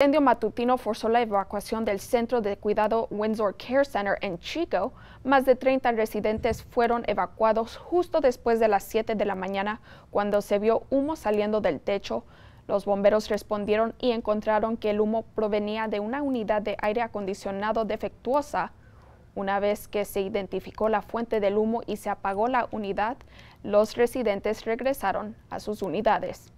El incendio matutino forzó la evacuación del centro de cuidado Windsor Care Center en Chico. Más de 30 residentes fueron evacuados justo después de las 7 de la mañana cuando se vio humo saliendo del techo. Los bomberos respondieron y encontraron que el humo provenía de una unidad de aire acondicionado defectuosa. Una vez que se identificó la fuente del humo y se apagó la unidad, los residentes regresaron a sus unidades.